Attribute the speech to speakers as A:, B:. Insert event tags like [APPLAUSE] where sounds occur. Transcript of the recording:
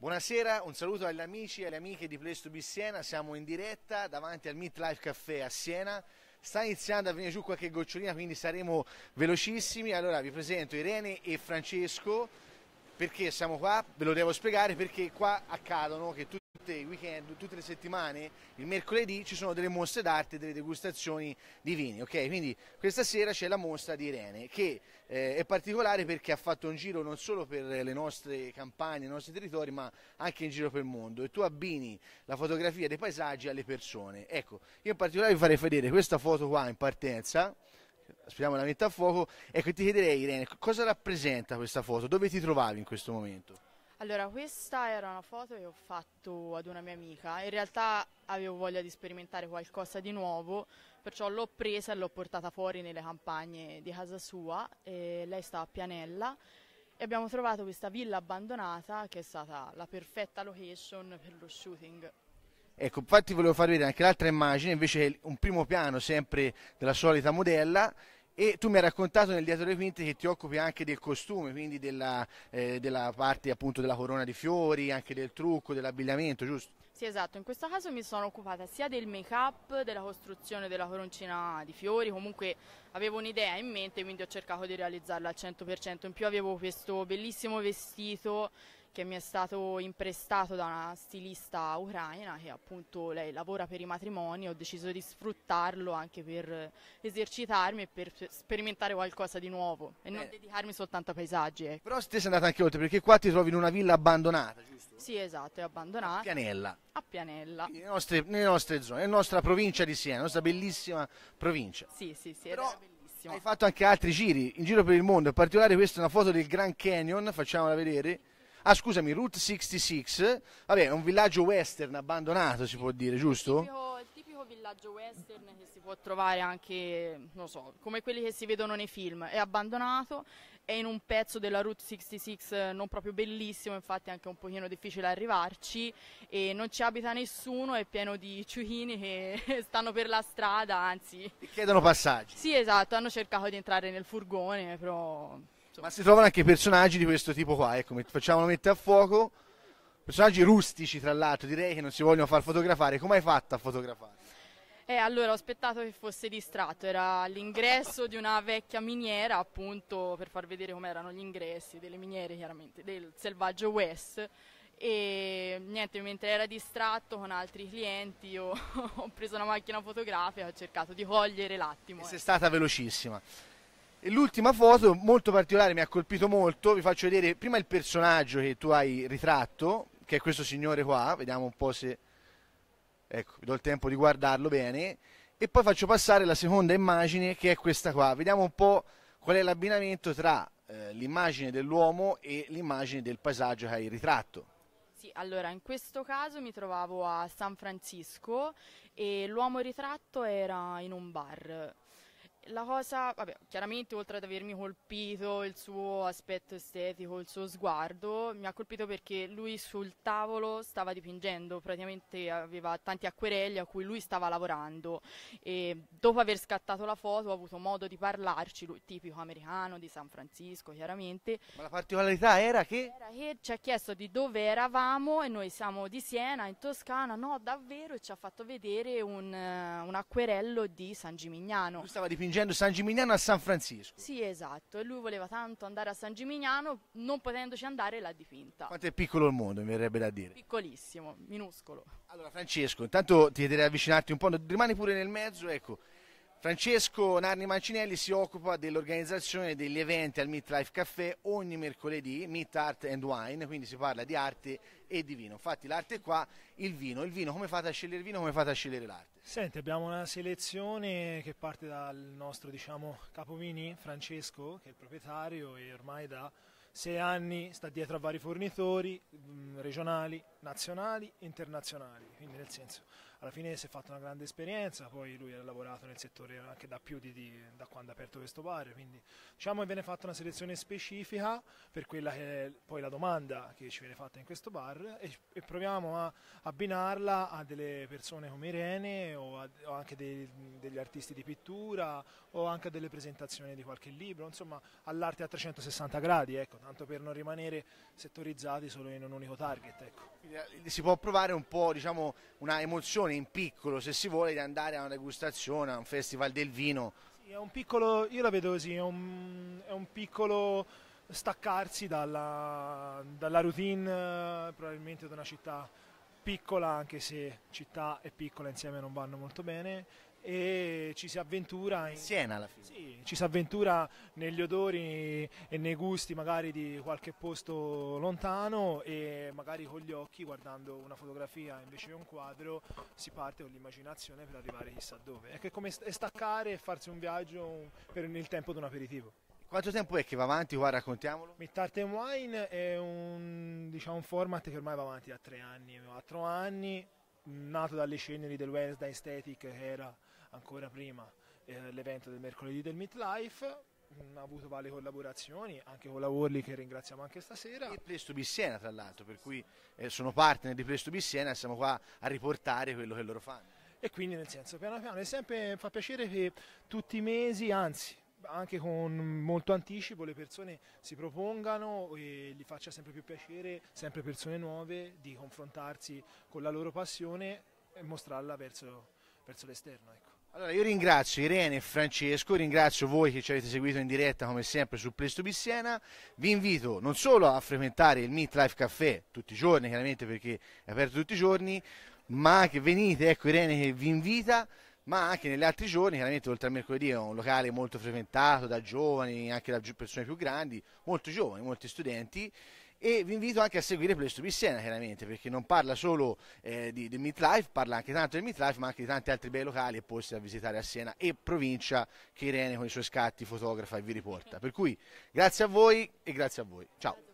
A: Buonasera, un saluto agli amici e alle amiche di Place to Be Siena, siamo in diretta davanti al Midlife Café a Siena, sta iniziando a venire giù qualche gocciolina quindi saremo velocissimi, allora vi presento Irene e Francesco, perché siamo qua? Ve lo devo spiegare perché qua accadono che tutti tutti i weekend, tutte le settimane, il mercoledì ci sono delle mostre d'arte, delle degustazioni di vini, ok? Quindi questa sera c'è la mostra di Irene che eh, è particolare perché ha fatto un giro non solo per le nostre campagne, i nostri territori, ma anche in giro per il mondo e tu abbini la fotografia dei paesaggi alle persone. Ecco, io in particolare vi farei vedere questa foto qua in partenza speriamo la metta a fuoco. Ecco, ti chiederei, Irene, cosa rappresenta questa foto? Dove ti trovavi in questo momento?
B: Allora, questa era una foto che ho fatto ad una mia amica. In realtà avevo voglia di sperimentare qualcosa di nuovo, perciò l'ho presa e l'ho portata fuori nelle campagne di casa sua. lei sta a Pianella e abbiamo trovato questa villa abbandonata che è stata la perfetta location per lo shooting.
A: Ecco, infatti volevo far vedere anche l'altra immagine, invece un primo piano sempre della solita modella e tu mi hai raccontato nel dietro le quinte che ti occupi anche del costume, quindi della, eh, della parte appunto della corona di fiori, anche del trucco, dell'abbigliamento, giusto?
B: Sì, esatto, in questo caso mi sono occupata sia del make-up, della costruzione della coroncina di fiori, comunque avevo un'idea in mente, quindi ho cercato di realizzarla al 100%. In più avevo questo bellissimo vestito che mi è stato imprestato da una stilista ucraina che appunto lei lavora per i matrimoni, ho deciso di sfruttarlo anche per esercitarmi e per sperimentare qualcosa di nuovo e non eh. dedicarmi soltanto a paesaggi. Ecco. Però se te
A: sei andata anche oltre perché qua ti trovi in una villa abbandonata,
B: giusto? Sì, esatto, è abbandonata. A Pianella. A Pianella. Nelle
A: nostre, nelle nostre, zone, nella nostra provincia di Siena, la nostra bellissima provincia.
B: Sì, sì, sì, Però... Hai
A: fatto anche altri giri in giro per il mondo, in particolare questa è una foto del Grand Canyon, facciamola vedere Ah, scusami, Route 66, vabbè, è un villaggio western abbandonato, si può dire, giusto? Il
B: tipico, il tipico villaggio western che si può trovare anche, non so, come quelli che si vedono nei film, è abbandonato, è in un pezzo della Route 66 eh, non proprio bellissimo, infatti è anche un pochino difficile arrivarci e non ci abita nessuno, è pieno di ciuchini che [LAUGHS] stanno per la strada, anzi... Chiedono passaggi. Sì, esatto, hanno cercato di entrare nel furgone, però Certo. Ma si trovano anche
A: personaggi di questo tipo qua, ecco, facciamolo mettere a fuoco. Personaggi rustici, tra l'altro, direi che non si vogliono far fotografare. Come hai fatto a fotografare?
B: Eh, allora ho aspettato che fosse distratto, era l'ingresso di una vecchia miniera, appunto, per far vedere com'erano gli ingressi delle miniere, chiaramente, del selvaggio West. E niente, mentre era distratto con altri clienti, io [LAUGHS] ho preso una macchina fotografica e ho cercato di cogliere l'attimo. E eh. sei ecco.
A: stata velocissima. E l'ultima foto, molto particolare, mi ha colpito molto, vi faccio vedere prima il personaggio che tu hai ritratto, che è questo signore qua, vediamo un po' se... Ecco, vi do il tempo di guardarlo bene. E poi faccio passare la seconda immagine, che è questa qua. Vediamo un po' qual è l'abbinamento tra eh, l'immagine dell'uomo e l'immagine del paesaggio che hai ritratto.
B: Sì, allora in questo caso mi trovavo a San Francisco e l'uomo ritratto era in un bar la cosa, vabbè, chiaramente oltre ad avermi colpito il suo aspetto estetico, il suo sguardo, mi ha colpito perché lui sul tavolo stava dipingendo, praticamente aveva tanti acquerelli a cui lui stava lavorando e dopo aver scattato la foto ho avuto modo di parlarci, lui tipico americano di San Francisco chiaramente. Ma la
A: particolarità era che?
B: Era che ci ha chiesto di dove eravamo e noi siamo di Siena in Toscana, no davvero, e ci ha fatto vedere un, eh, un acquerello di San Gimignano. Lui stava
A: dipingendo vincendo San Gimignano a San Francisco.
B: Sì, esatto, e lui voleva tanto andare a San Gimignano, non potendoci andare l'ha dipinta. Quanto
A: è piccolo il mondo, mi verrebbe da dire.
B: Piccolissimo, minuscolo. Allora
A: Francesco, intanto ti chiederei di avvicinarti un po', rimani pure nel mezzo, ecco. Francesco Narni Mancinelli si occupa dell'organizzazione degli eventi al Midlife Café ogni mercoledì, Meet Art and Wine, quindi si parla di arte e di vino. Infatti l'arte è qua, il vino. Il vino, come fate a scegliere il vino, come fate a scegliere l'arte?
C: Senti, abbiamo una selezione che parte dal nostro diciamo, capovini, Francesco, che è il proprietario e ormai da sei anni sta dietro a vari fornitori mm, regionali, nazionali e internazionali. Quindi nel senso alla fine si è fatta una grande esperienza, poi lui ha lavorato nel settore anche da più di, di da quando ha aperto questo bar, quindi diciamo che viene fatta una selezione specifica per quella che è poi la domanda che ci viene fatta in questo bar e, e proviamo a abbinarla a delle persone come Irene o, a, o anche dei, degli artisti di pittura o anche a delle presentazioni di qualche libro, insomma all'arte a 360 gradi, ecco, tanto per non rimanere settorizzati solo in un unico target. Ecco. Eh, si può provare
A: un po' diciamo, una emozione occasione in piccolo, se si vuole, di andare a una degustazione, a un festival del vino.
C: Sì, piccolo, io la vedo così, è un, è un piccolo staccarsi dalla, dalla routine eh, probabilmente di una città piccola, anche se città e piccola insieme non vanno molto bene, e ci si avventura in... Siena alla fine. Sì, ci si avventura negli odori e nei gusti magari di qualche posto lontano e magari con gli occhi guardando una fotografia invece che un quadro si parte con l'immaginazione per arrivare chissà dove. È come staccare e farsi un viaggio per, il tempo di un aperitivo.
A: Quanto tempo è che va avanti qua? Raccontiamolo.
C: Mittart Wine è un, diciamo, un format che ormai va avanti da tre anni, quattro anni, nato dalle ceneri del Wednesday Aesthetic che era ancora prima eh, l'evento del mercoledì del Midlife mm, ha avuto varie collaborazioni, anche con la Worley che ringraziamo anche stasera. E Presto Bissiena tra l'altro, per cui eh, sono partner di Presto Bissiena
A: e siamo qua a riportare quello che loro fanno.
C: E quindi nel senso, piano piano, è sempre fa piacere che tutti i mesi, anzi anche con molto anticipo, le persone si propongano e gli faccia sempre più piacere, sempre persone nuove, di confrontarsi con la loro passione e mostrarla verso, verso l'esterno. Ecco. Allora io ringrazio
A: Irene e Francesco, ringrazio voi che ci avete seguito in diretta come sempre su Place to vi invito non solo a frequentare il Meet Life Café tutti i giorni chiaramente perché è aperto tutti i giorni, ma che venite, ecco Irene che vi invita, ma anche negli altri giorni, chiaramente oltre al mercoledì è un locale molto frequentato da giovani, anche da persone più grandi, molto giovani, molti studenti e vi invito anche a seguire Place to Be Siena chiaramente perché non parla solo eh, di, di Midlife, parla anche tanto di Midlife ma anche di tanti altri bei locali e posti da visitare a Siena e provincia che Irene con i suoi scatti fotografa e vi riporta. Per cui grazie a voi e grazie a voi. Ciao.